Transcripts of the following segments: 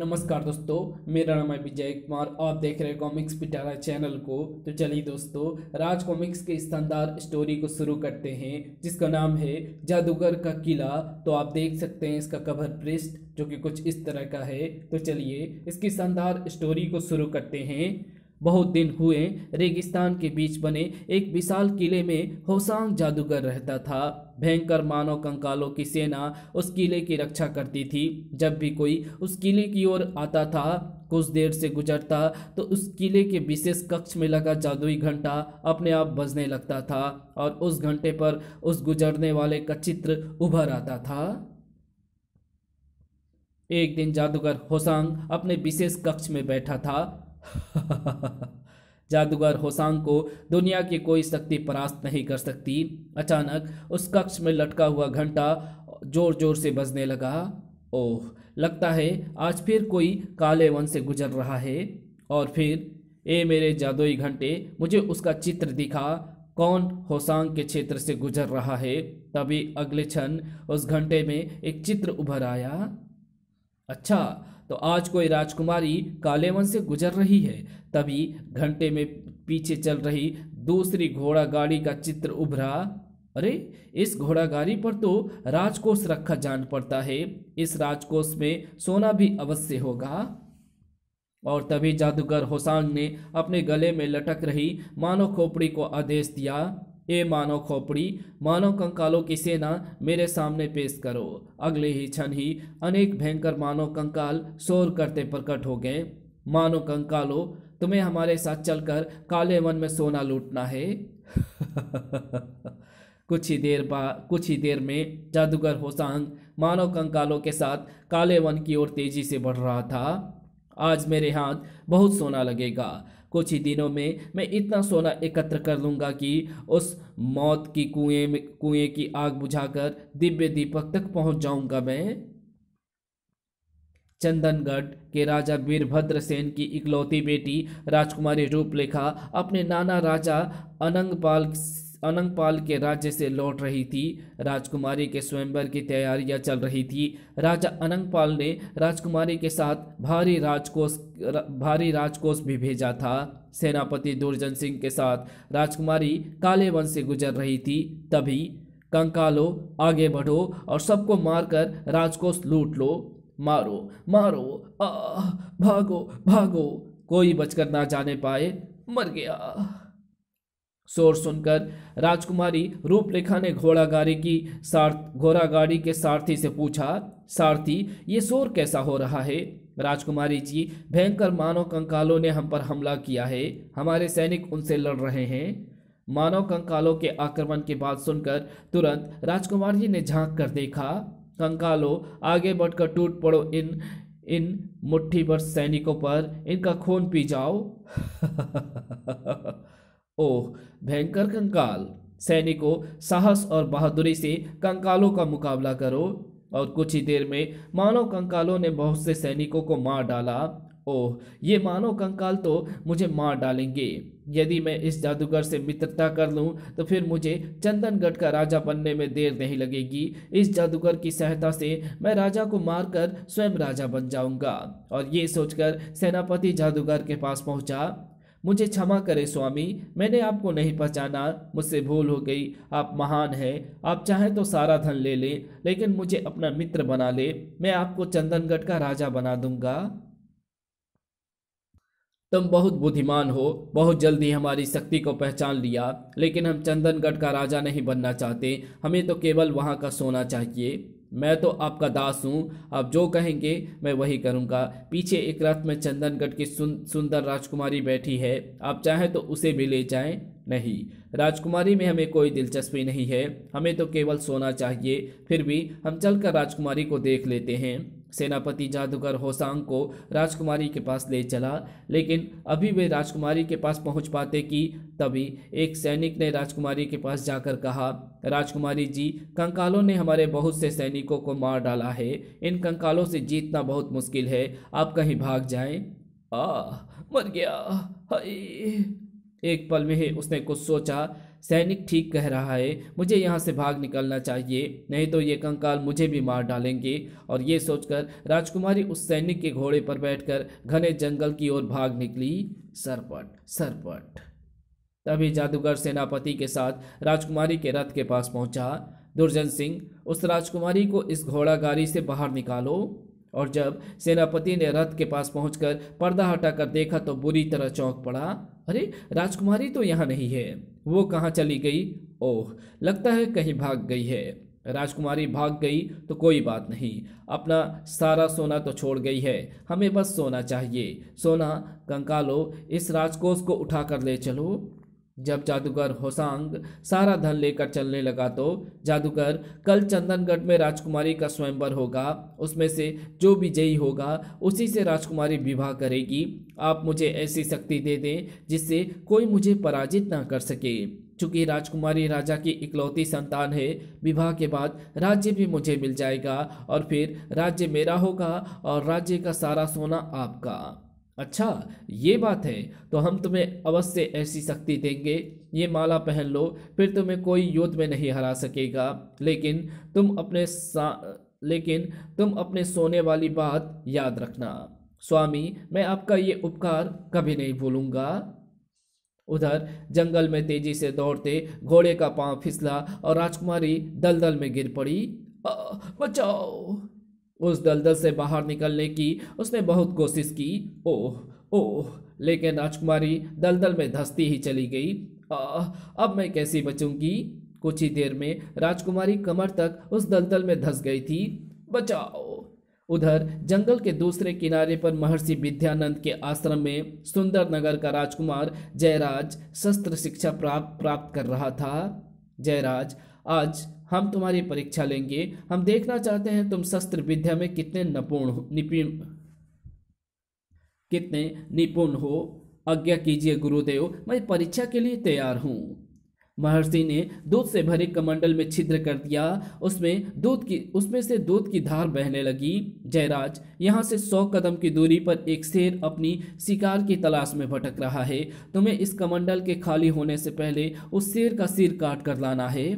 नमस्कार दोस्तों मेरा नाम है विजय कुमार आप देख रहे हैं कॉमिक्स पिटारा चैनल को तो चलिए दोस्तों राज कॉमिक्स के शानदार स्टोरी को शुरू करते हैं जिसका नाम है जादूगर का किला तो आप देख सकते हैं इसका कवर पृष्ठ जो कि कुछ इस तरह का है तो चलिए इसकी शानदार स्टोरी को शुरू करते हैं बहुत दिन हुए रेगिस्तान के बीच बने एक विशाल किले में होसांग जादूगर रहता था भयंकर मानव कंकालों की सेना उस किले की रक्षा करती थी जब भी कोई उस किले की ओर आता था कुछ देर से गुजरता तो उस किले के विशेष कक्ष में लगा जादुई घंटा अपने आप बजने लगता था और उस घंटे पर उस गुजरने वाले का चित्र उभर आता था एक दिन जादूगर होसांग अपने विशेष कक्ष में बैठा था जादूगर होसांग को दुनिया की कोई शक्ति परास्त नहीं कर सकती अचानक उस कक्ष में लटका हुआ घंटा जोर जोर से बजने लगा ओह लगता है आज फिर कोई काले वन से गुजर रहा है और फिर ए मेरे जादुई घंटे मुझे उसका चित्र दिखा कौन होसांग के क्षेत्र से गुजर रहा है तभी अगले क्षण उस घंटे में एक चित्र उभर आया अच्छा तो आज कोई राजकुमारी कालेवन से गुजर रही है तभी घंटे में पीछे चल रही दूसरी घोड़ा गाड़ी का चित्र उभरा अरे इस घोड़ा गाड़ी पर तो राजकोष रखा जान पड़ता है इस राजकोष में सोना भी अवश्य होगा और तभी जादूगर होसांग ने अपने गले में लटक रही मानो खोपड़ी को आदेश दिया ए मानो खोपड़ी मानो कंकालों की सेना मेरे सामने पेश करो अगले ही क्षण ही अनेक भयंकर मानव कंकाल शोर करते प्रकट हो गए मानो कंकालो तुम्हें हमारे साथ चलकर काले वन में सोना लूटना है कुछ ही देर बाद कुछ ही देर में जादूगर होसांग मानव कंकालों के साथ काले वन की ओर तेजी से बढ़ रहा था आज मेरे हाथ बहुत सोना लगेगा कुछ ही दिनों में मैं इतना सोना एकत्र कर लूँगा कि उस मौत की कुएं में कुएँ की आग बुझाकर दिव्य दीपक तक पहुँच जाऊँगा मैं चंदनगढ़ के राजा वीरभद्र सेन की इकलौती बेटी राजकुमारी रूपलेखा अपने नाना राजा अनंगपाल अनंगपाल के राज्य से लौट रही थी राजकुमारी के स्वयंवर की तैयारियां चल रही थी राजा अनंगपाल ने राजकुमारी के साथ भारी राजकोष भारी राजकोष भी भेजा था सेनापति दुर्जन सिंह के साथ राजकुमारी काले वन से गुजर रही थी तभी कंकालो आगे बढ़ो और सबको मारकर राजकोष लूट लो मारो मारो आ भागो भागो कोई बचकर ना जाने पाए मर गया शोर सुनकर राजकुमारी रूपरेखा ने घोड़ा गाड़ी की सार्थ गाड़ी के सारथी से पूछा सारथी ये शोर कैसा हो रहा है राजकुमारी जी भयंकर मानव कंकालों ने हम पर हमला किया है हमारे सैनिक उनसे लड़ रहे हैं मानव कंकालों के आक्रमण की बात सुनकर तुरंत राजकुमार जी ने झांक कर देखा कंकालों आगे बढ़कर टूट पड़ो इन इन मुट्ठी भर सैनिकों पर इनका खून पी जाओ ओह भयंकर कंकाल सैनिकों साहस और बहादुरी से कंकालों का मुकाबला करो और कुछ ही देर में मानव कंकालों ने बहुत से सैनिकों को मार डाला ओह ये मानव कंकाल तो मुझे मार डालेंगे यदि मैं इस जादूगर से मित्रता कर लूं तो फिर मुझे चंदनगढ़ का राजा बनने में देर नहीं लगेगी इस जादूगर की सहायता से मैं राजा को मारकर स्वयं राजा बन जाऊंगा और ये सोचकर सेनापति जादूगर के पास पहुंचा मुझे क्षमा करें स्वामी मैंने आपको नहीं पहचाना मुझसे भूल हो गई आप महान हैं आप चाहें तो सारा धन ले लें लेकिन मुझे अपना मित्र बना ले मैं आपको चंदनगढ़ का राजा बना दूंगा तुम बहुत बुद्धिमान हो बहुत जल्दी हमारी शक्ति को पहचान लिया लेकिन हम चंदनगढ़ का राजा नहीं बनना चाहते हमें तो केवल वहाँ का सोना चाहिए मैं तो आपका दास हूँ आप जो कहेंगे मैं वही करूँगा पीछे एक रथ में चंदनगढ़ की सुन, सुंदर राजकुमारी बैठी है आप चाहें तो उसे भी ले जाएं नहीं राजकुमारी में हमें कोई दिलचस्पी नहीं है हमें तो केवल सोना चाहिए फिर भी हम चलकर राजकुमारी को देख लेते हैं सेनापति जादूगर होसांग को राजकुमारी के पास ले चला लेकिन अभी वे राजकुमारी के पास पहुंच पाते कि तभी एक सैनिक ने राजकुमारी के पास जाकर कहा राजकुमारी जी कंकालों ने हमारे बहुत से सैनिकों को मार डाला है इन कंकालों से जीतना बहुत मुश्किल है आप कहीं भाग जाएं आ मर गया हाय एक पल में ही उसने कुछ सोचा सैनिक ठीक कह रहा है मुझे यहाँ से भाग निकलना चाहिए नहीं तो ये कंकाल मुझे भी मार डालेंगे और ये सोचकर राजकुमारी उस सैनिक के घोड़े पर बैठकर घने जंगल की ओर भाग निकली सरपट सरपट तभी जादूगर सेनापति के साथ राजकुमारी के रथ के पास पहुंचा दुर्जन सिंह उस राजकुमारी को इस घोड़ा गाड़ी से बाहर निकालो और जब सेनापति ने रथ के पास पहुंचकर पर्दा हटाकर देखा तो बुरी तरह चौंक पड़ा अरे राजकुमारी तो यहाँ नहीं है वो कहाँ चली गई ओह लगता है कहीं भाग गई है राजकुमारी भाग गई तो कोई बात नहीं अपना सारा सोना तो छोड़ गई है हमें बस सोना चाहिए सोना कंकालो इस राजकोष को उठा कर ले चलो जब जादूगर होसांग सारा धन लेकर चलने लगा तो जादूगर कल चंदनगढ़ में राजकुमारी का स्वयंवर होगा उसमें से जो विजयी होगा उसी से राजकुमारी विवाह करेगी आप मुझे ऐसी शक्ति दे दें जिससे कोई मुझे पराजित ना कर सके चूंकि राजकुमारी राजा की इकलौती संतान है विवाह के बाद राज्य भी मुझे मिल जाएगा और फिर राज्य मेरा होगा और राज्य का सारा सोना आपका अच्छा ये बात है तो हम तुम्हें अवश्य ऐसी शक्ति देंगे ये माला पहन लो फिर तुम्हें कोई युद्ध में नहीं हरा सकेगा लेकिन तुम अपने सा लेकिन तुम अपने सोने वाली बात याद रखना स्वामी मैं आपका ये उपकार कभी नहीं भूलूंगा उधर जंगल में तेजी से दौड़ते घोड़े का पांव फिसला और राजकुमारी दलदल में गिर पड़ी आ, बचाओ उस दलदल से बाहर निकलने की उसने बहुत कोशिश की ओह ओह लेकिन राजकुमारी दलदल में धसती ही चली गई आ, अब मैं कैसी बचूंगी कुछ ही देर में राजकुमारी कमर तक उस दलदल में धंस गई थी बचाओ उधर जंगल के दूसरे किनारे पर महर्षि विद्यानंद के आश्रम में सुंदर नगर का राजकुमार जयराज शस्त्र शिक्षा प्राप्त प्राप्त कर रहा था जयराज आज हम तुम्हारी परीक्षा लेंगे हम देखना चाहते हैं तुम शस्त्र विद्या में कितने निपुण निपुण कितने निपुण हो आज्ञा कीजिए गुरुदेव मैं परीक्षा के लिए तैयार हूँ महर्षि ने दूध से भरे कमंडल में छिद्र कर दिया उसमें दूध की उसमें से दूध की धार बहने लगी जयराज यहाँ से सौ कदम की दूरी पर एक शेर अपनी शिकार की तलाश में भटक रहा है तुम्हें इस कमंडल के खाली होने से पहले उस शेर का सिर काट कर लाना है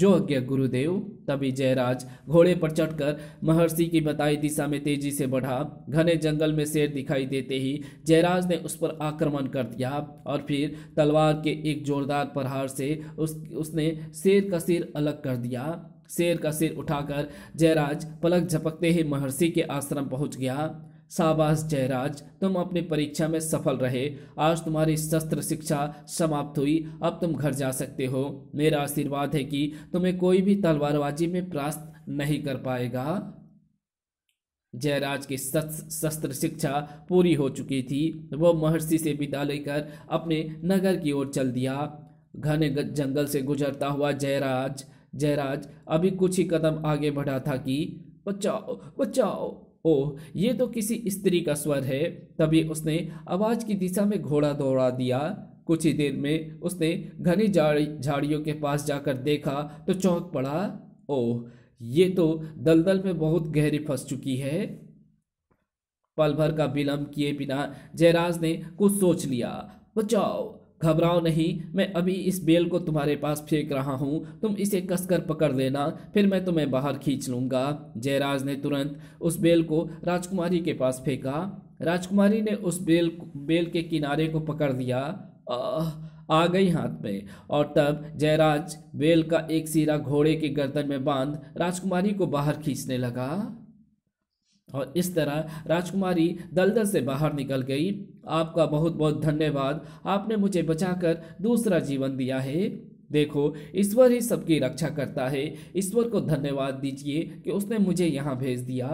जो अज्ञा गुरुदेव तभी जयराज घोड़े पर चढ़कर महर्षि की बताई दिशा में तेजी से बढ़ा घने जंगल में शेर दिखाई देते ही जयराज ने उस पर आक्रमण कर दिया और फिर तलवार के एक जोरदार प्रहार से उस उसने शेर का सिर अलग कर दिया शेर का सिर उठाकर जयराज पलक झपकते ही महर्षि के आश्रम पहुंच गया शाबाश जयराज तुम अपनी परीक्षा में सफल रहे आज तुम्हारी शस्त्र शिक्षा समाप्त हुई अब तुम घर जा सकते हो मेरा आशीर्वाद है कि तुम्हें कोई भी तलवारबाजी में प्रास्त नहीं कर पाएगा जयराज की शस्त्र शिक्षा पूरी हो चुकी थी वो महर्षि से विदा लेकर अपने नगर की ओर चल दिया घने जंगल से गुजरता हुआ जयराज जयराज अभी कुछ ही कदम आगे बढ़ा था कि बचाओ बचाओ ओ ये तो किसी स्त्री का स्वर है तभी उसने आवाज़ की दिशा में घोड़ा दौड़ा दिया कुछ ही देर में उसने घनी झाड़ियों के पास जाकर देखा तो चौंक पड़ा ओह ये तो दलदल में बहुत गहरी फंस चुकी है पल भर का विलम्ब किए बिना जयराज ने कुछ सोच लिया बचाओ घबराओ नहीं मैं अभी इस बेल को तुम्हारे पास फेंक रहा हूँ तुम इसे कसकर पकड़ लेना फिर मैं तुम्हें बाहर खींच लूँगा जयराज ने तुरंत उस बेल को राजकुमारी के पास फेंका राजकुमारी ने उस बेल बेल के किनारे को पकड़ दिया आ, आ गई हाथ में और तब जयराज बेल का एक सिरा घोड़े के गर्दन में बांध राजकुमारी को बाहर खींचने लगा और इस तरह राजकुमारी दलदल से बाहर निकल गई आपका बहुत बहुत धन्यवाद आपने मुझे बचाकर दूसरा जीवन दिया है देखो ईश्वर ही सबकी रक्षा करता है ईश्वर को धन्यवाद दीजिए कि उसने मुझे यहाँ भेज दिया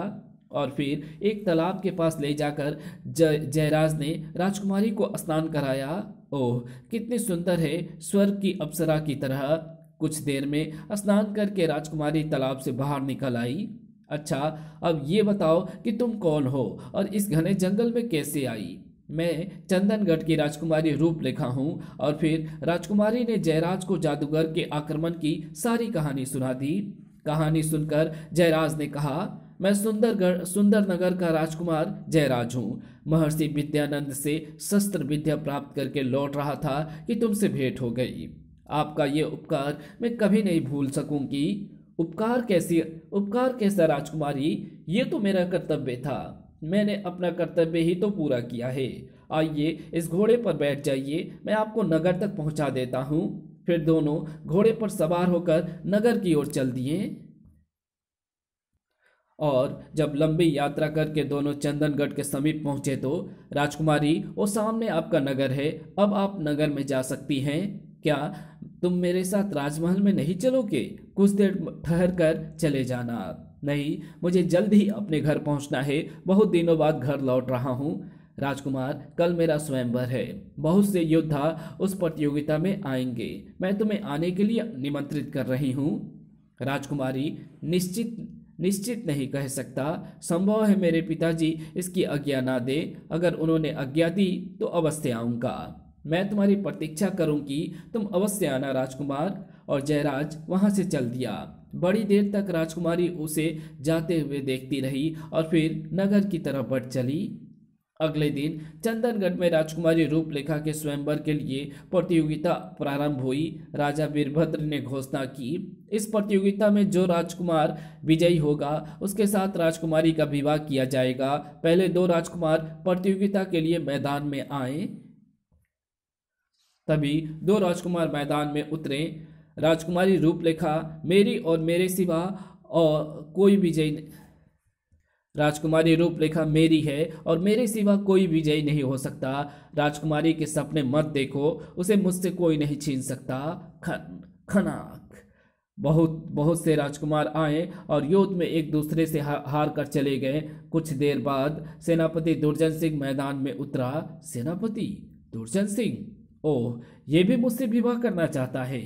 और फिर एक तालाब के पास ले जाकर जय जयराज ने राजकुमारी को स्नान कराया ओह कितनी सुंदर है स्वर्ग की अप्सरा की तरह कुछ देर में स्नान करके राजकुमारी तालाब से बाहर निकल आई अच्छा अब ये बताओ कि तुम कौन हो और इस घने जंगल में कैसे आई मैं चंदनगढ़ की राजकुमारी रूप लेखा हूँ और फिर राजकुमारी ने जयराज को जादूगर के आक्रमण की सारी कहानी सुना दी कहानी सुनकर जयराज ने कहा मैं सुंदरगढ़ सुंदरनगर का राजकुमार जयराज हूँ महर्षि विद्यानंद से शस्त्र विद्या प्राप्त करके लौट रहा था कि तुमसे भेंट हो गई आपका ये उपकार मैं कभी नहीं भूल सकूँगी उपकार कैसी उपकार कैसा राजकुमारी ये तो मेरा कर्तव्य था मैंने अपना कर्तव्य ही तो पूरा किया है आइए इस घोड़े पर बैठ जाइए मैं आपको नगर तक पहुंचा देता हूँ फिर दोनों घोड़े पर सवार होकर नगर की ओर चल दिए और जब लंबी यात्रा करके दोनों चंदनगढ़ के समीप पहुंचे तो राजकुमारी वो सामने आपका नगर है अब आप नगर में जा सकती हैं क्या तुम मेरे साथ राजमहल में नहीं चलोगे कुछ देर ठहर कर चले जाना नहीं मुझे जल्द ही अपने घर पहुंचना है बहुत दिनों बाद घर लौट रहा हूँ राजकुमार कल मेरा स्वयंवर है बहुत से योद्धा उस प्रतियोगिता में आएंगे मैं तुम्हें आने के लिए निमंत्रित कर रही हूँ राजकुमारी निश्चित निश्चित नहीं कह सकता संभव है मेरे पिताजी इसकी आज्ञा ना दे अगर उन्होंने आज्ञा दी तो अवश्य आऊँगा मैं तुम्हारी प्रतीक्षा करूंगी तुम अवश्य आना राजकुमार और जयराज वहां से चल दिया बड़ी देर तक राजकुमारी उसे जाते हुए देखती रही और फिर नगर की तरफ बढ़ चली अगले दिन चंदनगढ़ में राजकुमारी रूपलेखा के स्वयंवर के लिए प्रतियोगिता प्रारंभ हुई राजा वीरभद्र ने घोषणा की इस प्रतियोगिता में जो राजकुमार विजयी होगा उसके साथ राजकुमारी का विवाह किया जाएगा पहले दो राजकुमार प्रतियोगिता के लिए मैदान में आए तभी दो राजकुमार मैदान में उतरे राजकुमारी रूपलेखा मेरी और मेरे सिवा और कोई विजयी राजकुमारी रूपरेखा मेरी है और मेरे सिवा कोई विजयी नहीं हो सकता राजकुमारी के सपने मत देखो उसे मुझसे कोई नहीं छीन सकता खन खनाक बहुत बहुत से राजकुमार आए और युद्ध में एक दूसरे से हा, हार कर चले गए कुछ देर बाद सेनापति दुर्जन सिंह मैदान में उतरा सेनापति दुर्जन सिंह ओह ये भी मुझसे विवाह करना चाहता है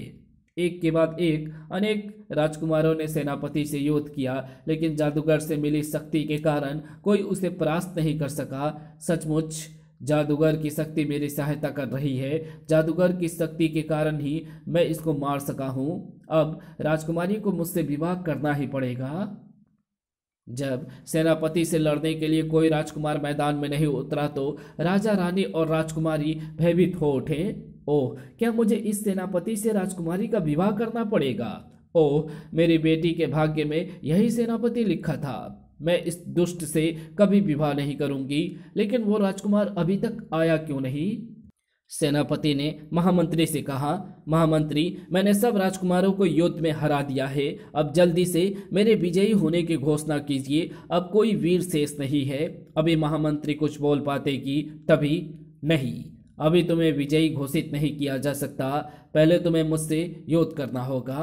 एक के बाद एक अनेक राजकुमारों ने सेनापति से युद्ध किया लेकिन जादूगर से मिली शक्ति के कारण कोई उसे परास्त नहीं कर सका सचमुच जादूगर की शक्ति मेरी सहायता कर रही है जादूगर की शक्ति के कारण ही मैं इसको मार सका हूँ अब राजकुमारी को मुझसे विवाह करना ही पड़ेगा जब सेनापति से लड़ने के लिए कोई राजकुमार मैदान में नहीं उतरा तो राजा रानी और राजकुमारी भयभीत हो उठे ओह क्या मुझे इस सेनापति से राजकुमारी का विवाह करना पड़ेगा ओह मेरी बेटी के भाग्य में यही सेनापति लिखा था मैं इस दुष्ट से कभी विवाह नहीं करूंगी लेकिन वो राजकुमार अभी तक आया क्यों नहीं सेनापति ने महामंत्री से कहा महामंत्री मैंने सब राजकुमारों को युद्ध में हरा दिया है अब जल्दी से मेरे विजयी होने की घोषणा कीजिए अब कोई वीर शेष नहीं है अभी महामंत्री कुछ बोल पाते कि तभी नहीं अभी तुम्हें विजयी घोषित नहीं किया जा सकता पहले तुम्हें मुझसे युद्ध करना होगा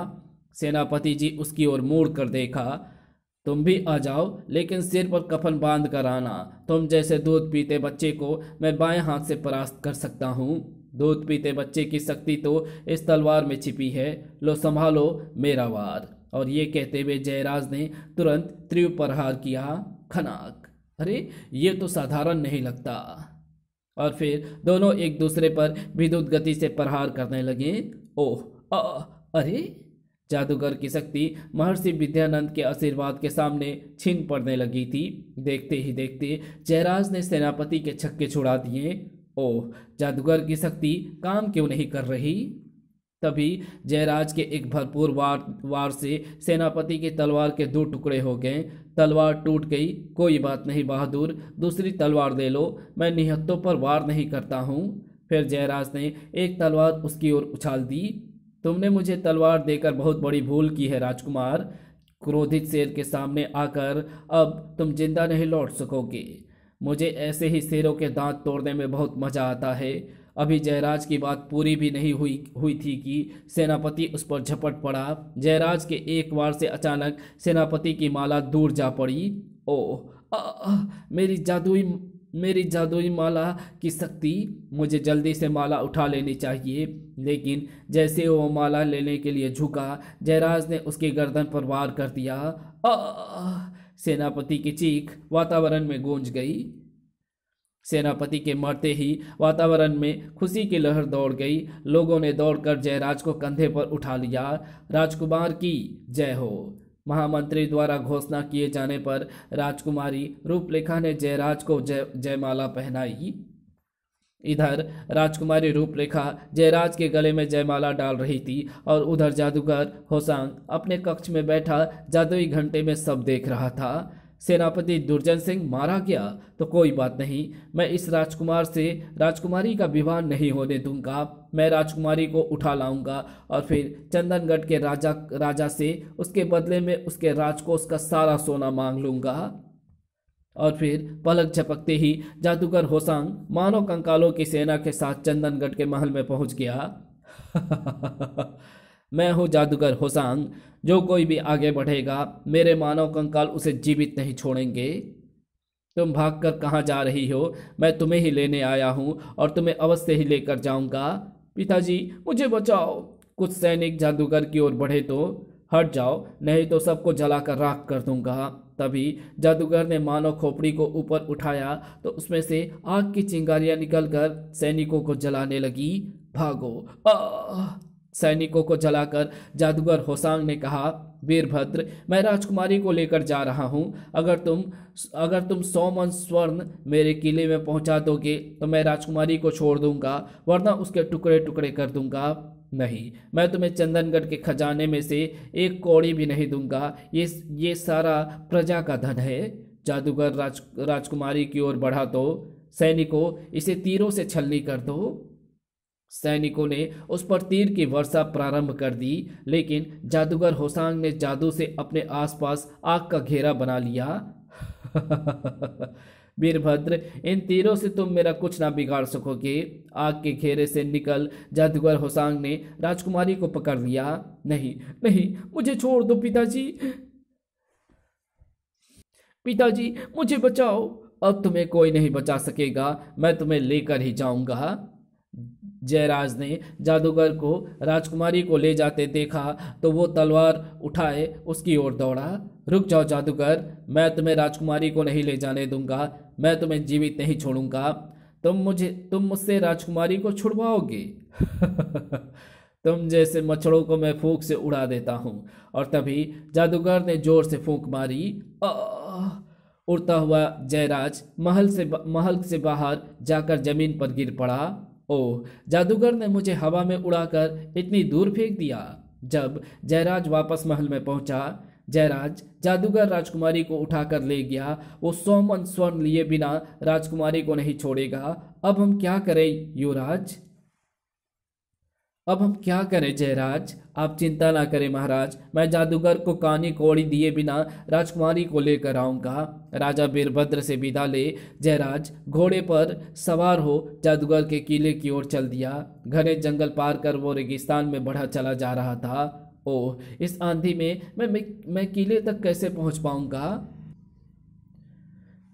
सेनापति जी उसकी ओर मोड़ कर देखा तुम भी आ जाओ लेकिन सिर पर कफन बांध कर आना तुम जैसे दूध पीते बच्चे को मैं बाएं हाथ से परास्त कर सकता हूँ दूध पीते बच्चे की शक्ति तो इस तलवार में छिपी है लो संभालो मेरा वार और ये कहते हुए जयराज ने तुरंत त्रिव प्रहार किया खनाक अरे ये तो साधारण नहीं लगता और फिर दोनों एक दूसरे पर विद्युत गति से प्रहार करने लगे ओह अरे जादूगर की शक्ति महर्षि विद्यानंद के आशीर्वाद के सामने छीन पड़ने लगी थी देखते ही देखते जयराज ने सेनापति के छक्के छुड़ा दिए ओह जादूगर की शक्ति काम क्यों नहीं कर रही तभी जयराज के एक भरपूर वार वार से सेनापति की तलवार के दो टुकड़े हो गए तलवार टूट गई कोई बात नहीं बहादुर दूसरी तलवार दे लो मैं निहत्तों पर वार नहीं करता हूँ फिर जयराज ने एक तलवार उसकी ओर उछाल दी तुमने मुझे तलवार देकर बहुत बड़ी भूल की है राजकुमार क्रोधित शेर के सामने आकर अब तुम जिंदा नहीं लौट सकोगे मुझे ऐसे ही शेरों के दांत तोड़ने में बहुत मज़ा आता है अभी जयराज की बात पूरी भी नहीं हुई हुई थी कि सेनापति उस पर झपट पड़ा जयराज के एक बार से अचानक सेनापति की माला दूर जा पड़ी ओह मेरी जादुई मेरी जादुई माला की शक्ति मुझे जल्दी से माला उठा लेनी चाहिए लेकिन जैसे वो माला लेने के लिए झुका जयराज ने उसके गर्दन पर वार कर दिया सेनापति की चीख वातावरण में गूंज गई सेनापति के मरते ही वातावरण में खुशी की लहर दौड़ गई लोगों ने दौड़कर जयराज को कंधे पर उठा लिया राजकुमार की जय हो महामंत्री द्वारा घोषणा किए जाने पर राजकुमारी रूपलेखा ने जयराज को जय जयमाला पहनाई इधर राजकुमारी रूपरेखा जयराज के गले में जयमाला डाल रही थी और उधर जादूगर होसांग अपने कक्ष में बैठा जादुई घंटे में सब देख रहा था सेनापति दुर्जन सिंह मारा गया तो कोई बात नहीं मैं इस राजकुमार से राजकुमारी का विवाह नहीं होने दूंगा मैं राजकुमारी को उठा लाऊंगा और फिर चंदनगढ़ के राजा राजा से उसके बदले में उसके राजकोष का सारा सोना मांग लूंगा और फिर पलक झपकते ही जादूगर होसांग मानव कंकालों की सेना के साथ चंदनगढ़ के महल में पहुंच गया मैं हूँ जादूगर हुसैन जो कोई भी आगे बढ़ेगा मेरे मानव कंकाल उसे जीवित नहीं छोड़ेंगे तुम भागकर कहाँ जा रही हो मैं तुम्हें ही लेने आया हूँ और तुम्हें अवश्य ही लेकर जाऊँगा पिताजी मुझे बचाओ कुछ सैनिक जादूगर की ओर बढ़े तो हट जाओ नहीं तो सबको जलाकर राख कर दूंगा तभी जादूगर ने मानव खोपड़ी को ऊपर उठाया तो उसमें से आग की चिंगारियां निकलकर सैनिकों को जलाने लगी भागो आ सैनिकों को जलाकर जादूगर होसांग ने कहा वीरभद्र मैं राजकुमारी को लेकर जा रहा हूँ अगर तुम अगर तुम सौ मन स्वर्ण मेरे किले में पहुँचा दोगे तो मैं राजकुमारी को छोड़ दूंगा वरना उसके टुकड़े टुकड़े कर दूंगा नहीं मैं तुम्हें चंदनगढ़ के खजाने में से एक कौड़ी भी नहीं दूंगा ये ये सारा प्रजा का धन है जादूगर राज राजकुमारी की ओर बढ़ा दो तो, सैनिकों इसे तीरों से छलनी कर दो सैनिकों ने उस पर तीर की वर्षा प्रारंभ कर दी लेकिन जादूगर होसांग ने जादू से अपने आसपास आग का घेरा बना लिया वीरभद्र इन तीरों से तुम मेरा कुछ ना बिगाड़ सकोगे आग के घेरे से निकल जादूगर होसांग ने राजकुमारी को पकड़ लिया नहीं नहीं मुझे छोड़ दो पिताजी पिताजी मुझे बचाओ अब तुम्हें कोई नहीं बचा सकेगा मैं तुम्हें लेकर ही जाऊंगा जयराज ने जादूगर को राजकुमारी को ले जाते देखा तो वो तलवार उठाए उसकी ओर दौड़ा रुक जाओ जादूगर मैं तुम्हें राजकुमारी को नहीं ले जाने दूंगा मैं तुम्हें जीवित नहीं छोड़ूंगा तुम मुझे तुम मुझसे राजकुमारी को छुड़वाओगे तुम जैसे मच्छरों को मैं फूंक से उड़ा देता हूँ और तभी जादूगर ने जोर से फूंक मारी उड़ता हुआ जयराज महल से महल से बाहर जाकर जमीन पर गिर पड़ा ओ जादूगर ने मुझे हवा में उड़ाकर इतनी दूर फेंक दिया जब जयराज वापस महल में पहुंचा जयराज जादूगर राजकुमारी को उठाकर ले गया वो सोमन स्वर्ण लिए बिना राजकुमारी को नहीं छोड़ेगा अब हम क्या करें युवराज अब हम क्या करें जयराज आप चिंता ना करें महाराज मैं जादूगर को कानी कोड़ी दिए बिना राजकुमारी को लेकर आऊँगा राजा वीरभद्र से विदा ले जयराज घोड़े पर सवार हो जादूगर के किले की ओर चल दिया घने जंगल पार कर वो रेगिस्तान में बढ़ा चला जा रहा था ओह इस आंधी में मैं मैं, मैं किले तक कैसे पहुँच पाऊँगा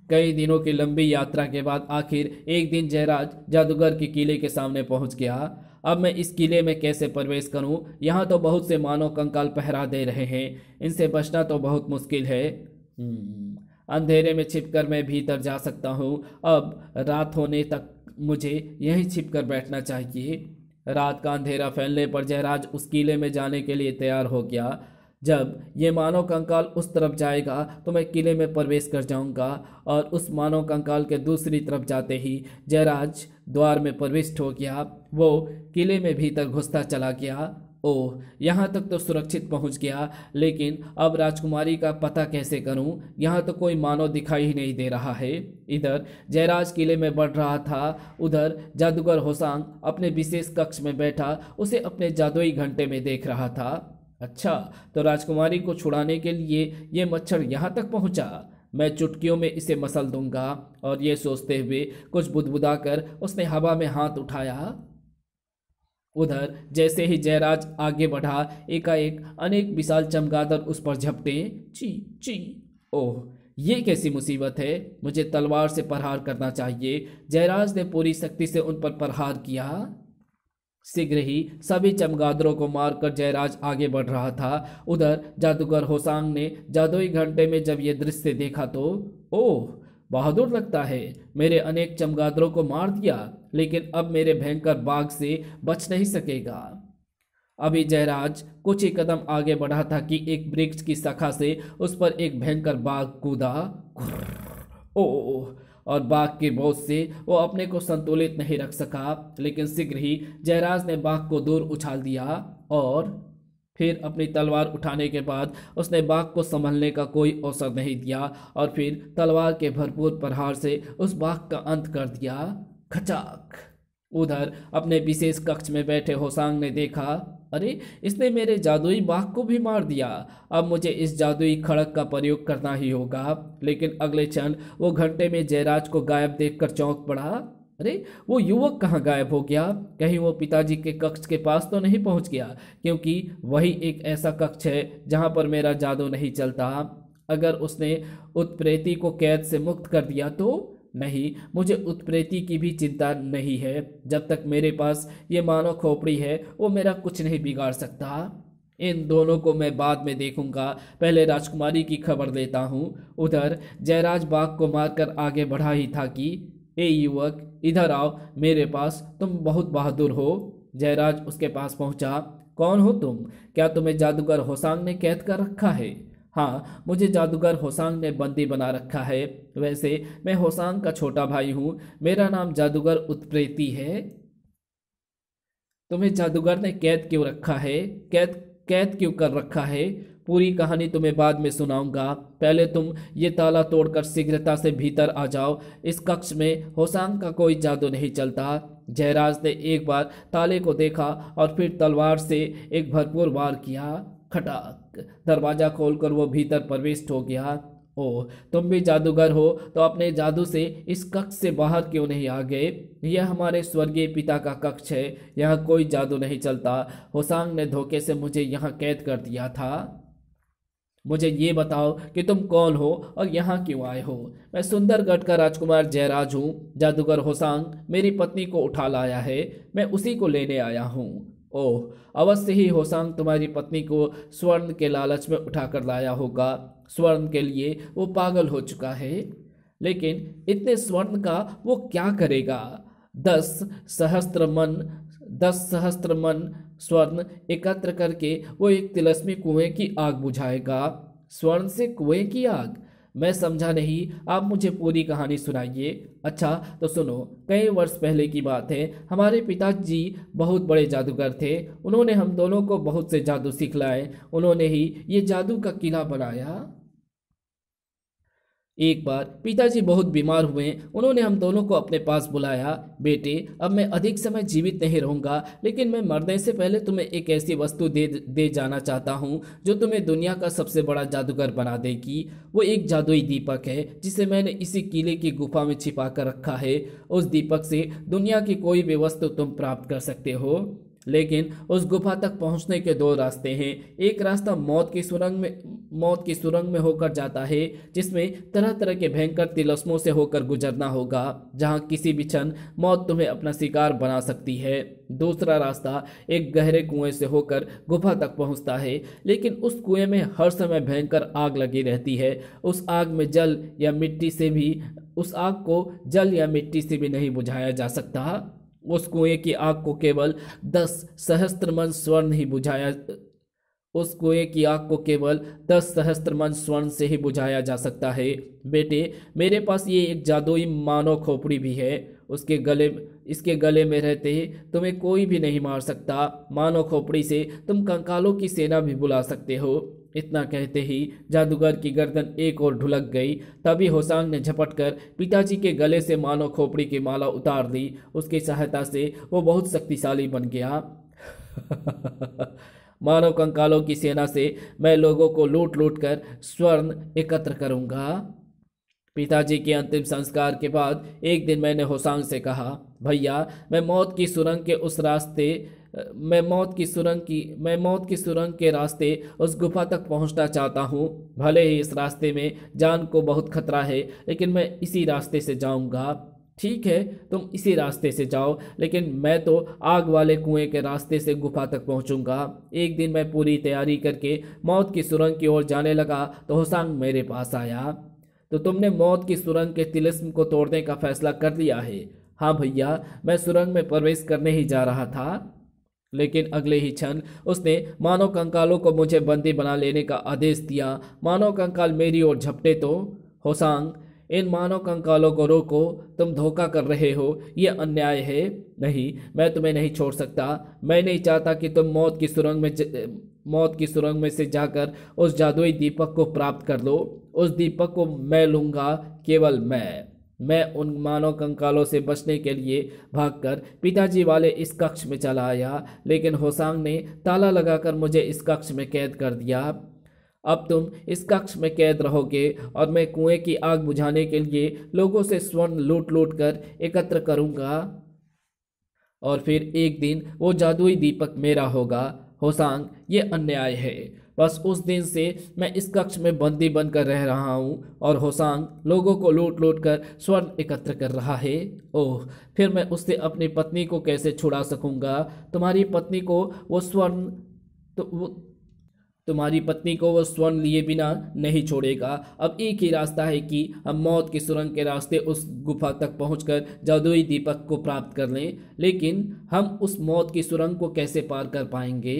कई दिनों की लंबी यात्रा के बाद आखिर एक दिन जयराज जादूगर के किले के सामने पहुंच गया अब मैं इस किले में कैसे प्रवेश करूं? यहाँ तो बहुत से मानव कंकाल पहरा दे रहे हैं इनसे बचना तो बहुत मुश्किल है हम्म, अंधेरे में छिपकर मैं भीतर जा सकता हूँ अब रात होने तक मुझे यहीं छिपकर बैठना चाहिए रात का अंधेरा फैलने पर जयराज उस किले में जाने के लिए तैयार हो गया जब ये मानव कंकाल उस तरफ जाएगा तो मैं किले में प्रवेश कर जाऊंगा और उस मानव कंकाल के दूसरी तरफ जाते ही जयराज द्वार में प्रविष्ट हो गया वो किले में भीतर घुसता चला गया ओह यहाँ तक तो सुरक्षित पहुँच गया लेकिन अब राजकुमारी का पता कैसे करूँ यहाँ तो कोई मानव दिखाई ही नहीं दे रहा है इधर जयराज किले में बढ़ रहा था उधर जादूगर होसांग अपने विशेष कक्ष में बैठा उसे अपने जादुई घंटे में देख रहा था अच्छा तो राजकुमारी को छुड़ाने के लिए ये मच्छर यहाँ तक पहुँचा मैं चुटकियों में इसे मसल दूंगा और ये सोचते हुए कुछ बुदबुदा कर उसने हवा में हाथ उठाया उधर जैसे ही जयराज आगे बढ़ा एकाएक अनेक विशाल चमगादड़ उस पर झपटे ची ची ओह ये कैसी मुसीबत है मुझे तलवार से प्रहार करना चाहिए जयराज ने पूरी शक्ति से उन पर प्रहार किया शीघ्र ही सभी चमगादड़ों को मारकर जयराज आगे बढ़ रहा था उधर जादूगर होसांग ने जादुई घंटे में जब ये दृश्य देखा तो ओह बहादुर लगता है मेरे अनेक चमगादड़ों को मार दिया लेकिन अब मेरे भयंकर बाघ से बच नहीं सकेगा अभी जयराज कुछ ही कदम आगे बढ़ा था कि एक वृक्ष की शाखा से उस पर एक भयंकर बाघ कूदा ओह ओ और बाघ के बोझ से वो अपने को संतुलित नहीं रख सका लेकिन शीघ्र ही जयराज ने बाघ को दूर उछाल दिया और फिर अपनी तलवार उठाने के बाद उसने बाघ को संभलने का कोई अवसर नहीं दिया और फिर तलवार के भरपूर प्रहार से उस बाघ का अंत कर दिया खचाक उधर अपने विशेष कक्ष में बैठे होसांग ने देखा अरे इसने मेरे जादुई बाघ को भी मार दिया अब मुझे इस जादुई खड़क का प्रयोग करना ही होगा लेकिन अगले क्षण वो घंटे में जयराज को गायब देखकर चौंक पड़ा अरे वो युवक कहाँ गायब हो गया कहीं वो पिताजी के कक्ष के पास तो नहीं पहुंच गया क्योंकि वही एक ऐसा कक्ष है जहाँ पर मेरा जादू नहीं चलता अगर उसने उत्प्रेती को कैद से मुक्त कर दिया तो नहीं मुझे उत्प्रेति की भी चिंता नहीं है जब तक मेरे पास ये मानव खोपड़ी है वो मेरा कुछ नहीं बिगाड़ सकता इन दोनों को मैं बाद में देखूंगा पहले राजकुमारी की खबर देता हूँ उधर जयराज बाग को मारकर आगे बढ़ा ही था कि ए युवक इधर आओ मेरे पास तुम बहुत बहादुर हो जयराज उसके पास पहुँचा कौन हो तुम क्या तुम्हें जादूगर होसांग ने कैद कर रखा है हाँ मुझे जादूगर होसांग ने बंदी बना रखा है वैसे मैं होसांग का छोटा भाई हूँ मेरा नाम जादूगर उत्प्रेती है तुम्हें जादूगर ने कैद क्यों रखा है कैद कैद क्यों कर रखा है पूरी कहानी तुम्हें बाद में सुनाऊंगा पहले तुम ये ताला तोड़कर शीघ्रता से भीतर आ जाओ इस कक्ष में होसांग का कोई जादू नहीं चलता जयराज ने एक बार ताले को देखा और फिर तलवार से एक भरपूर वार किया खटाक दरवाज़ा खोलकर वो भीतर प्रवेश हो गया ओ तुम भी जादूगर हो तो अपने जादू से इस कक्ष से बाहर क्यों नहीं आ गए यह हमारे स्वर्गीय पिता का कक्ष है यह कोई जादू नहीं चलता होसांग ने धोखे से मुझे यहाँ कैद कर दिया था मुझे ये बताओ कि तुम कौन हो और यहाँ क्यों आए हो मैं सुंदरगढ़ का राजकुमार जयराज हूँ जादूगर होसांग मेरी पत्नी को उठा लाया है मैं उसी को लेने आया हूँ ओह अवश्य ही होसान तुम्हारी पत्नी को स्वर्ण के लालच में उठाकर लाया होगा स्वर्ण के लिए वो पागल हो चुका है लेकिन इतने स्वर्ण का वो क्या करेगा दस सहस्त्र मन दस सहस्त्र मन स्वर्ण एकत्र करके वो एक तिलस्मी कुएं की आग बुझाएगा स्वर्ण से कुएं की आग मैं समझा नहीं आप मुझे पूरी कहानी सुनाइए अच्छा तो सुनो कई वर्ष पहले की बात है हमारे पिताजी बहुत बड़े जादूगर थे उन्होंने हम दोनों को बहुत से जादू सिखलाए उन्होंने ही ये जादू का किला बनाया एक बार पिताजी बहुत बीमार हुए उन्होंने हम दोनों को अपने पास बुलाया बेटे अब मैं अधिक समय जीवित नहीं रहूँगा लेकिन मैं मरने से पहले तुम्हें एक ऐसी वस्तु दे दे जाना चाहता हूँ जो तुम्हें दुनिया का सबसे बड़ा जादूगर बना देगी वो एक जादुई दीपक है जिसे मैंने इसी किले की गुफा में छिपा कर रखा है उस दीपक से दुनिया की कोई भी वस्तु तुम प्राप्त कर सकते हो लेकिन उस गुफा तक पहुंचने के दो रास्ते हैं एक रास्ता मौत की सुरंग में मौत की सुरंग में होकर जाता है जिसमें तरह तरह के भयंकर तिलस्मों से होकर गुजरना होगा जहां किसी भी क्षण मौत तुम्हें अपना शिकार बना सकती है दूसरा रास्ता एक गहरे कुएं से होकर गुफा तक पहुंचता है लेकिन उस कुएं में हर समय भयंकर आग लगी रहती है उस आग में जल या मिट्टी से भी उस आग को जल या मिट्टी से भी नहीं बुझाया जा सकता उस कुएं की आग को केवल दस सहस्त्र मन स्वर्ण ही बुझाया उस कुएं की आग को केवल दस सहस्त्र मन स्वर्ण से ही बुझाया जा सकता है बेटे मेरे पास ये एक जादुई मानव खोपड़ी भी है उसके गले इसके गले में रहते ही तुम्हें कोई भी नहीं मार सकता मानो खोपड़ी से तुम कंकालों की सेना भी बुला सकते हो इतना कहते ही जादूगर की गर्दन एक और ढुलक गई तभी होसांग ने झपट कर पिताजी के गले से मानो खोपड़ी की माला उतार दी उसकी सहायता से वो बहुत शक्तिशाली बन गया मानव कंकालों की सेना से मैं लोगों को लूट लूट कर स्वर्ण एकत्र करूंगा पिताजी के अंतिम संस्कार के बाद एक दिन मैंने होसांग से कहा भैया मैं मौत की सुरंग के उस रास्ते मैं मौत की सुरंग की मैं मौत की सुरंग के रास्ते उस गुफा तक पहुंचना चाहता हूं भले ही इस रास्ते में जान को बहुत खतरा है लेकिन मैं इसी रास्ते से जाऊंगा ठीक है तुम इसी रास्ते से जाओ लेकिन मैं तो आग वाले कुएं के रास्ते से गुफा तक पहुंचूंगा एक दिन मैं पूरी तैयारी करके मौत की सुरंग की ओर जाने लगा तो हुसैन मेरे पास आया तो तुमने मौत की सुरंग के तिलस्म को तोड़ने का फैसला कर लिया है हाँ भैया मैं सुरंग में प्रवेश करने ही जा रहा था लेकिन अगले ही क्षण उसने मानव कंकालों को मुझे बंदी बना लेने का आदेश दिया मानव कंकाल मेरी ओर झपटे तो होसांग इन मानव कंकालों को रोको तुम धोखा कर रहे हो यह अन्याय है नहीं मैं तुम्हें नहीं छोड़ सकता मैं नहीं चाहता कि तुम मौत की सुरंग में ज... मौत की सुरंग में से जाकर उस जादुई दीपक को प्राप्त कर लो उस दीपक को मैं लूँगा केवल मैं मैं उन मानव कंकालों से बचने के लिए भागकर पिताजी वाले इस कक्ष में चला आया लेकिन होसांग ने ताला लगाकर मुझे इस कक्ष में कैद कर दिया अब तुम इस कक्ष में कैद रहोगे और मैं कुएं की आग बुझाने के लिए लोगों से स्वर्ण लूट लूट कर एकत्र करूंगा और फिर एक दिन वो जादुई दीपक मेरा होगा होसांग ये अन्याय है बस उस दिन से मैं इस कक्ष में बंदी बनकर रह रहा हूँ और होसांग लोगों को लूट लूट कर स्वर्ण एकत्र कर रहा है ओह फिर मैं उससे अपनी पत्नी को कैसे छुड़ा सकूँगा तुम्हारी पत्नी को वो स्वर्ण तो वो तुम्हारी पत्नी को वो स्वर्ण लिए बिना नहीं छोड़ेगा अब एक ही रास्ता है कि हम मौत की सुरंग के रास्ते उस गुफा तक कर जादुई दीपक को प्राप्त कर लें लेकिन हम उस मौत की सुरंग को कैसे पार कर पाएंगे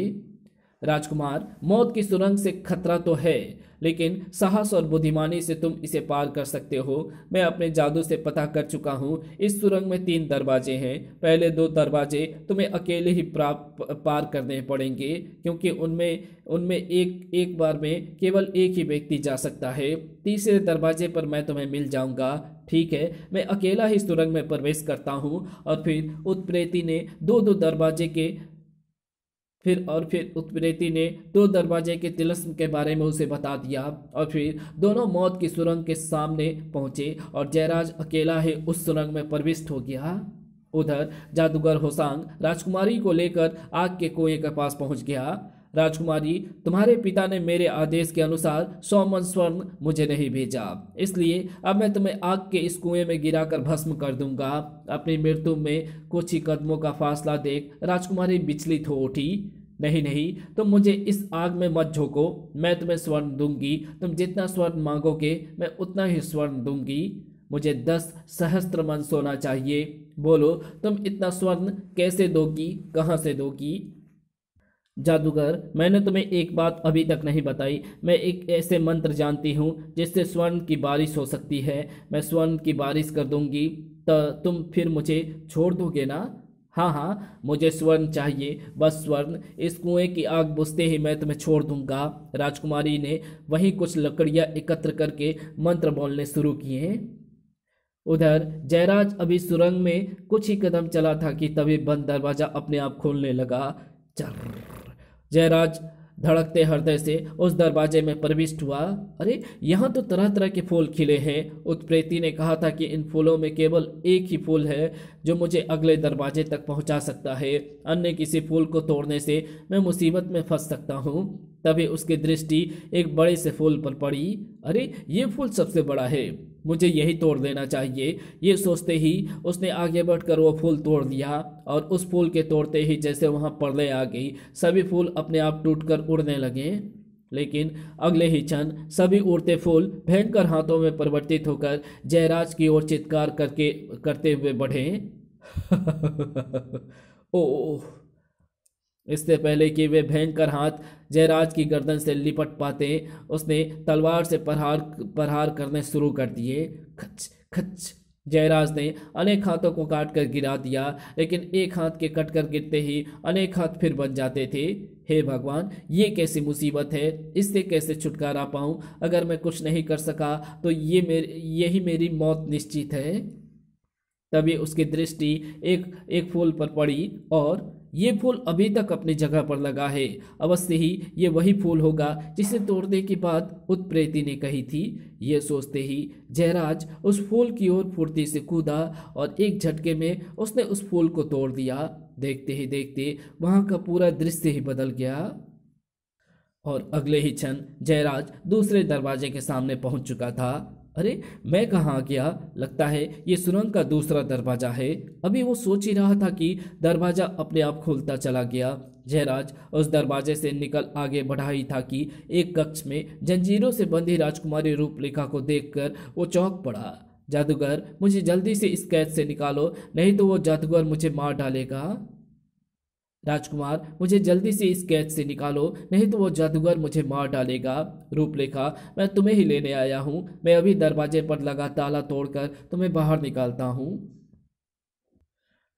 राजकुमार मौत की सुरंग से खतरा तो है लेकिन साहस और बुद्धिमानी से तुम इसे पार कर सकते हो मैं अपने जादू से पता कर चुका हूँ इस सुरंग में तीन दरवाजे हैं पहले दो दरवाजे तुम्हें अकेले ही प्राप्त पार करने पड़ेंगे क्योंकि उनमें उनमें एक एक बार में केवल एक ही व्यक्ति जा सकता है तीसरे दरवाजे पर मैं तुम्हें मिल जाऊँगा ठीक है मैं अकेला ही सुरंग में प्रवेश करता हूँ और फिर उत्प्रेती ने दो दो दरवाजे के फिर और फिर उत्प्रेती ने दो दरवाजे के तिलस्म के बारे में उसे बता दिया और फिर दोनों मौत की सुरंग के सामने पहुंचे और जयराज अकेला ही उस सुरंग में प्रविष्ट हो गया उधर जादूगर होसांग राजकुमारी को लेकर आग के कुएं के पास पहुंच गया राजकुमारी तुम्हारे पिता ने मेरे आदेश के अनुसार सोमन स्वर्ण मुझे नहीं भेजा इसलिए अब मैं तुम्हें आग के इस कुएं में गिराकर भस्म कर दूंगा अपनी मृत्यु में कुछ ही कदमों का फासला देख राजकुमारी विचलित हो उठी नहीं नहीं तुम तो मुझे इस आग में मत झोंको मैं तुम्हें स्वर्ण दूंगी तुम जितना स्वर्ण मांगोगे मैं उतना ही स्वर्ण दूंगी मुझे दस सहस्त्र मन सोना चाहिए बोलो तुम इतना स्वर्ण कैसे दोगी कहाँ से दोगी जादूगर मैंने तुम्हें एक बात अभी तक नहीं बताई मैं एक ऐसे मंत्र जानती हूँ जिससे स्वर्ण की बारिश हो सकती है मैं स्वर्ण की बारिश कर दूंगी तो तुम फिर मुझे छोड़ दोगे ना हाँ हाँ मुझे स्वर्ण चाहिए बस स्वर्ण इस कुएं की आग बुझते ही मैं तुम्हें छोड़ दूंगा राजकुमारी ने वहीं कुछ लकड़ियाँ एकत्र करके मंत्र बोलने शुरू किए उधर जयराज अभी सुरंग में कुछ ही कदम चला था कि तभी बंद दरवाज़ा अपने आप खोलने लगा चल जयराज धड़कते हृदय से उस दरवाजे में प्रविष्ट हुआ अरे यहाँ तो तरह तरह के फूल खिले हैं उत्प्रेति ने कहा था कि इन फूलों में केवल एक ही फूल है जो मुझे अगले दरवाजे तक पहुँचा सकता है अन्य किसी फूल को तोड़ने से मैं मुसीबत में फंस सकता हूँ तभी उसकी दृष्टि एक बड़े से फूल पर पड़ी अरे ये फूल सबसे बड़ा है मुझे यही तोड़ देना चाहिए ये सोचते ही उसने आगे बढ़कर वो फूल तोड़ दिया और उस फूल के तोड़ते ही जैसे वहाँ पर्दे आ गई सभी फूल अपने आप टूटकर उड़ने लगे लेकिन अगले ही क्षण सभी उड़ते फूल भयंकर हाथों में परिवर्तित होकर जयराज की ओर चित्कार करके करते हुए बढ़े ओ, ओ, ओ इससे पहले कि वे भयंकर हाथ जयराज की गर्दन से लिपट पाते उसने तलवार से प्रहार प्रहार करने शुरू कर दिए खच खच जयराज ने अनेक हाथों को काट कर गिरा दिया लेकिन एक हाथ के कट कर गिरते ही अनेक हाथ फिर बन जाते थे हे भगवान ये कैसी मुसीबत है इससे कैसे छुटकारा पाऊँ अगर मैं कुछ नहीं कर सका तो ये मेरे यही मेरी मौत निश्चित है तभी उसकी दृष्टि एक एक फूल पर पड़ी और ये फूल अभी तक अपनी जगह पर लगा है अवश्य ही ये वही फूल होगा जिसे तोड़ने की बात उत्प्रेती ने कही थी ये सोचते ही जयराज उस फूल की ओर फुर्ती से कूदा और एक झटके में उसने उस फूल को तोड़ दिया देखते ही देखते वहाँ का पूरा दृश्य ही बदल गया और अगले ही क्षण जयराज दूसरे दरवाजे के सामने पहुंच चुका था अरे मैं कहाँ गया लगता है ये सुरंग का दूसरा दरवाज़ा है अभी वो सोच ही रहा था कि दरवाज़ा अपने आप खुलता चला गया जयराज उस दरवाजे से निकल आगे बढ़ा ही था कि एक कक्ष में जंजीरों से बंधी राजकुमारी रूपलेखा को देखकर वो चौंक पड़ा जादूगर मुझे जल्दी से इस कैद से निकालो नहीं तो वो जादूगर मुझे मार डालेगा राजकुमार मुझे जल्दी से इस कैद से निकालो नहीं तो वो जादूगर मुझे मार डालेगा रूपरेखा मैं तुम्हें ही लेने आया हूँ मैं अभी दरवाजे पर लगा ताला तोड़कर तुम्हें बाहर निकालता हूँ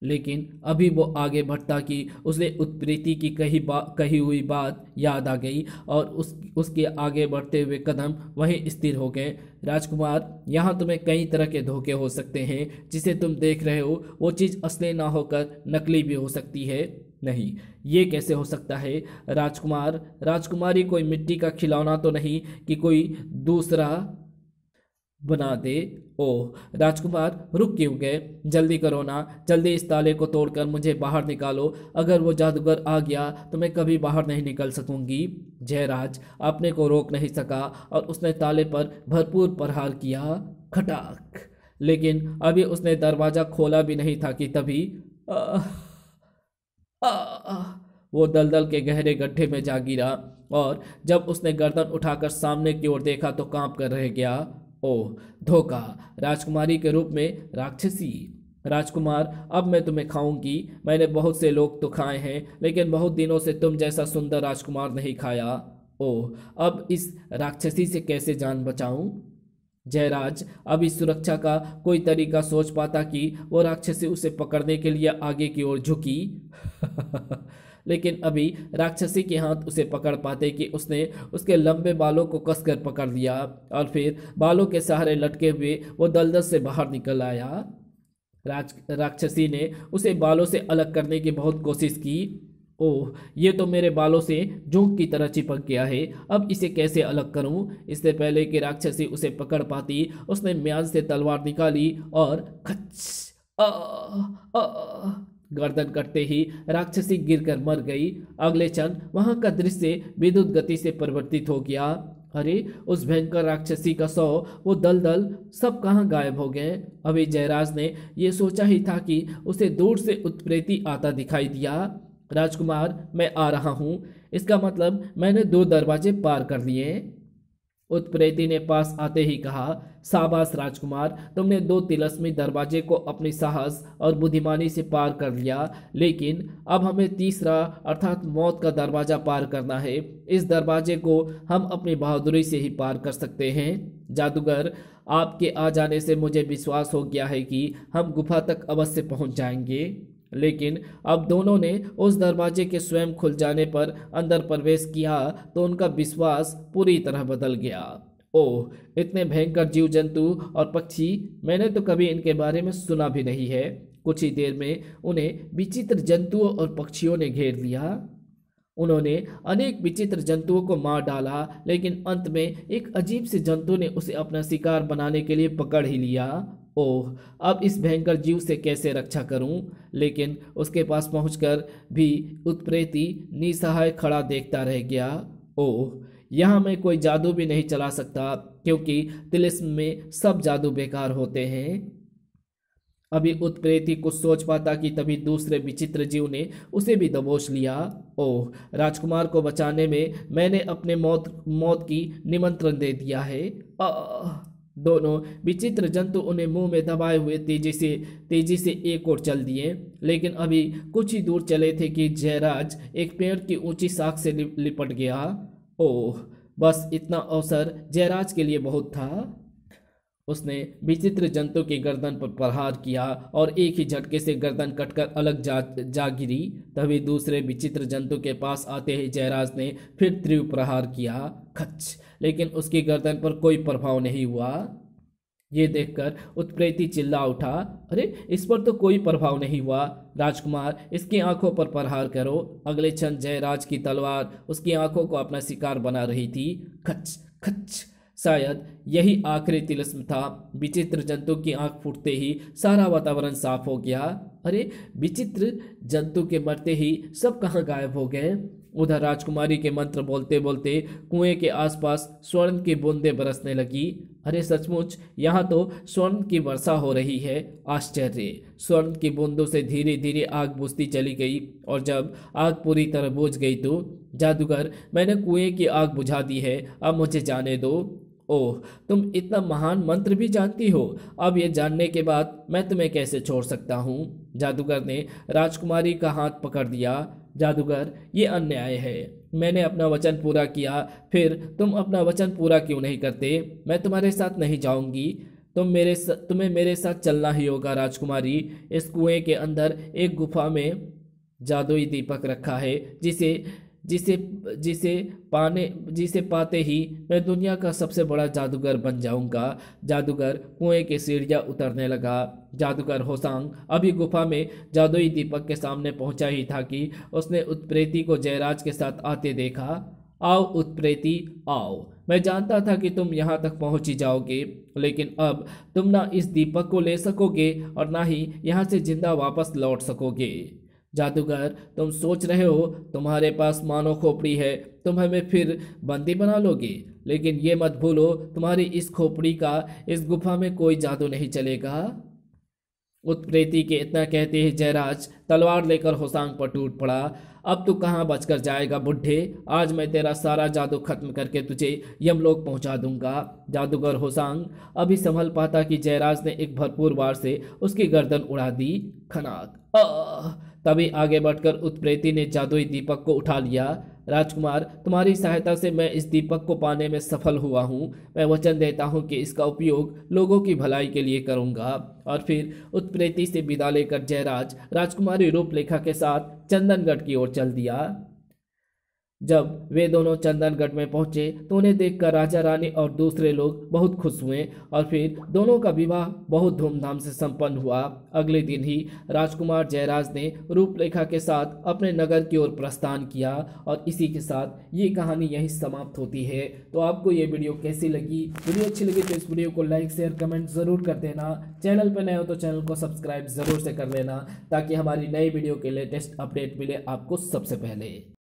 लेकिन अभी वो आगे बढ़ता कि उसने उत्प्रीति की कही बा कही हुई बात याद आ गई और उस उसके आगे बढ़ते हुए कदम वहीं स्थिर हो गए राजकुमार यहाँ तुम्हें कई तरह के धोखे हो सकते हैं जिसे तुम देख रहे हो वो चीज़ असली ना होकर नकली भी हो सकती है नहीं ये कैसे हो सकता है राजकुमार राजकुमारी कोई मिट्टी का खिलौना तो नहीं कि कोई दूसरा बना दे ओ राजकुमार रुक क्यों गए जल्दी करो ना जल्दी इस ताले को तोड़कर मुझे बाहर निकालो अगर वो जादूगर आ गया तो मैं कभी बाहर नहीं निकल सकूंगी जयराज अपने को रोक नहीं सका और उसने ताले पर भरपूर प्रहार किया खटाक लेकिन अभी उसने दरवाज़ा खोला भी नहीं था कि तभी आ... आ, वो दलदल के गहरे गड्ढे में जा गिरा और जब उसने गर्दन उठाकर सामने की ओर देखा तो कांप कर रह गया ओह धोखा राजकुमारी के रूप में राक्षसी राजकुमार अब मैं तुम्हें खाऊंगी मैंने बहुत से लोग तो खाए हैं लेकिन बहुत दिनों से तुम जैसा सुंदर राजकुमार नहीं खाया ओह अब इस राक्षसी से कैसे जान बचाऊं जयराज अभी सुरक्षा का कोई तरीका सोच पाता कि वो राक्षसी उसे पकड़ने के लिए आगे की ओर झुकी लेकिन अभी राक्षसी के हाथ उसे पकड़ पाते कि उसने उसके लंबे बालों को कसकर पकड़ लिया और फिर बालों के सहारे लटके हुए वो दलदल से बाहर निकल आया राज राक्षसी ने उसे बालों से अलग करने की बहुत कोशिश की ओह ये तो मेरे बालों से झोंक की तरह चिपक गया है अब इसे कैसे अलग करूं इससे पहले कि राक्षसी उसे पकड़ पाती उसने म्यान से तलवार निकाली और खच आ, आ, गर्दन कटते ही राक्षसी गिरकर मर गई अगले क्षण वहां का दृश्य विद्युत गति से परिवर्तित हो गया अरे उस भयंकर राक्षसी का सौ वो दल दल सब कहाँ गायब हो गए अभी जयराज ने ये सोचा ही था कि उसे दूर से उत्प्रेती आता दिखाई दिया राजकुमार मैं आ रहा हूँ इसका मतलब मैंने दो दरवाजे पार कर लिए उत्प्रेती ने पास आते ही कहा शाबाश राजकुमार तुमने दो तिलस्मी दरवाजे को अपनी साहस और बुद्धिमानी से पार कर लिया लेकिन अब हमें तीसरा अर्थात मौत का दरवाज़ा पार करना है इस दरवाजे को हम अपनी बहादुरी से ही पार कर सकते हैं जादूगर आपके आ जाने से मुझे विश्वास हो गया है कि हम गुफा तक अवश्य पहुंच जाएंगे लेकिन अब दोनों ने उस दरवाजे के स्वयं खुल जाने पर अंदर प्रवेश किया तो उनका विश्वास पूरी तरह बदल गया ओह इतने भयंकर जीव जंतु और पक्षी मैंने तो कभी इनके बारे में सुना भी नहीं है कुछ ही देर में उन्हें विचित्र जंतुओं और पक्षियों ने घेर लिया उन्होंने अनेक विचित्र जंतुओं को मार डाला लेकिन अंत में एक अजीब से जंतु ने उसे अपना शिकार बनाने के लिए पकड़ ही लिया ओह अब इस भयंकर जीव से कैसे रक्षा करूं? लेकिन उसके पास पहुंचकर भी उत्प्रेती निसहाय खड़ा देखता रह गया ओह यहाँ मैं कोई जादू भी नहीं चला सकता क्योंकि तिलिस्म में सब जादू बेकार होते हैं अभी उत्प्रेती कुछ सोच पाता कि तभी दूसरे विचित्र जीव ने उसे भी दबोच लिया ओह राजकुमार को बचाने में मैंने अपने मौत मौत की निमंत्रण दे दिया है आ, दोनों विचित्र जंतु उन्हें मुंह में दबाए हुए तेजी से तेजी से एक ओर चल दिए लेकिन अभी कुछ ही दूर चले थे कि जयराज एक पेड़ की ऊंची साख से लिपट गया ओह बस इतना अवसर जयराज के लिए बहुत था उसने विचित्र जंतु के गर्दन पर प्रहार किया और एक ही झटके से गर्दन कटकर अलग जा जा गिरी तभी दूसरे विचित्र जंतु के पास आते ही जयराज ने फिर त्रिव प्रहार किया खच लेकिन उसकी गर्दन पर कोई प्रभाव नहीं हुआ ये देखकर उत्प्रेति चिल्ला उठा अरे इस पर तो कोई प्रभाव नहीं हुआ राजकुमार इसकी आंखों पर प्रहार करो अगले क्षण जयराज की तलवार उसकी आंखों को अपना शिकार बना रही थी खच खच शायद यही आखिरी तिलस्म था विचित्र जंतु की आंख फूटते ही सारा वातावरण साफ हो गया अरे विचित्र जंतु के मरते ही सब कहाँ गायब हो गए उधर राजकुमारी के मंत्र बोलते बोलते कुएं के आसपास स्वर्ण की बूंदें बरसने लगी अरे सचमुच यहाँ तो स्वर्ण की वर्षा हो रही है आश्चर्य स्वर्ण की बूंदों से धीरे धीरे आग बुझती चली गई और जब आग पूरी तरह बुझ गई तो जादूगर मैंने कुएं की आग बुझा दी है अब मुझे जाने दो ओह तुम इतना महान मंत्र भी जानती हो अब ये जानने के बाद मैं तुम्हें कैसे छोड़ सकता हूँ जादूगर ने राजकुमारी का हाथ पकड़ दिया जादूगर ये अन्याय है मैंने अपना वचन पूरा किया फिर तुम अपना वचन पूरा क्यों नहीं करते मैं तुम्हारे साथ नहीं जाऊंगी तुम मेरे तुम्हें मेरे साथ चलना ही होगा राजकुमारी इस कुएं के अंदर एक गुफा में जादुई दीपक रखा है जिसे जिसे जिसे पाने जिसे पाते ही मैं दुनिया का सबसे बड़ा जादूगर बन जाऊंगा जादूगर कुएं के सीढ़ियाँ उतरने लगा जादूगर होसांग अभी गुफा में जादुई दीपक के सामने पहुंचा ही था कि उसने उत्प्रेती को जयराज के साथ आते देखा आओ उत्प्रेती आओ मैं जानता था कि तुम यहाँ तक पहुँच ही जाओगे लेकिन अब तुम ना इस दीपक को ले सकोगे और ना ही यहाँ से जिंदा वापस लौट सकोगे जादूगर तुम सोच रहे हो तुम्हारे पास मानो खोपड़ी है तुम हमें फिर बंदी बना लोगे लेकिन ये मत भूलो तुम्हारी इस खोपड़ी का इस गुफा में कोई जादू नहीं चलेगा उत्प्रेती के इतना कहते ही जयराज तलवार लेकर होसांग पर टूट पड़ा अब तू कहाँ बचकर जाएगा बुढ़े आज मैं तेरा सारा जादू खत्म करके तुझे यमलोक पहुँचा दूंगा जादूगर होसांग अभी संभल पाता कि जयराज ने एक भरपूर वार से उसकी गर्दन उड़ा दी खनाक तभी आगे बढ़कर उत्प्रेती ने जादुई दीपक को उठा लिया राजकुमार तुम्हारी सहायता से मैं इस दीपक को पाने में सफल हुआ हूँ मैं वचन देता हूँ कि इसका उपयोग लोगों की भलाई के लिए करूँगा और फिर उत्प्रेती से विदा लेकर जयराज राजकुमारी रूपलेखा के साथ चंदनगढ़ की ओर चल दिया जब वे दोनों चंदनगढ़ में पहुंचे तो उन्हें देखकर राजा रानी और दूसरे लोग बहुत खुश हुए और फिर दोनों का विवाह बहुत धूमधाम से संपन्न हुआ अगले दिन ही राजकुमार जयराज ने रूपरेखा के साथ अपने नगर की ओर प्रस्थान किया और इसी के साथ ये कहानी यहीं समाप्त होती है तो आपको ये वीडियो कैसी लगी वीडियो अच्छी लगी तो इस वीडियो को लाइक शेयर कमेंट ज़रूर कर देना चैनल पर नए हो तो चैनल को सब्सक्राइब ज़रूर से कर लेना ताकि हमारी नई वीडियो के लेटेस्ट अपडेट मिले आपको सबसे पहले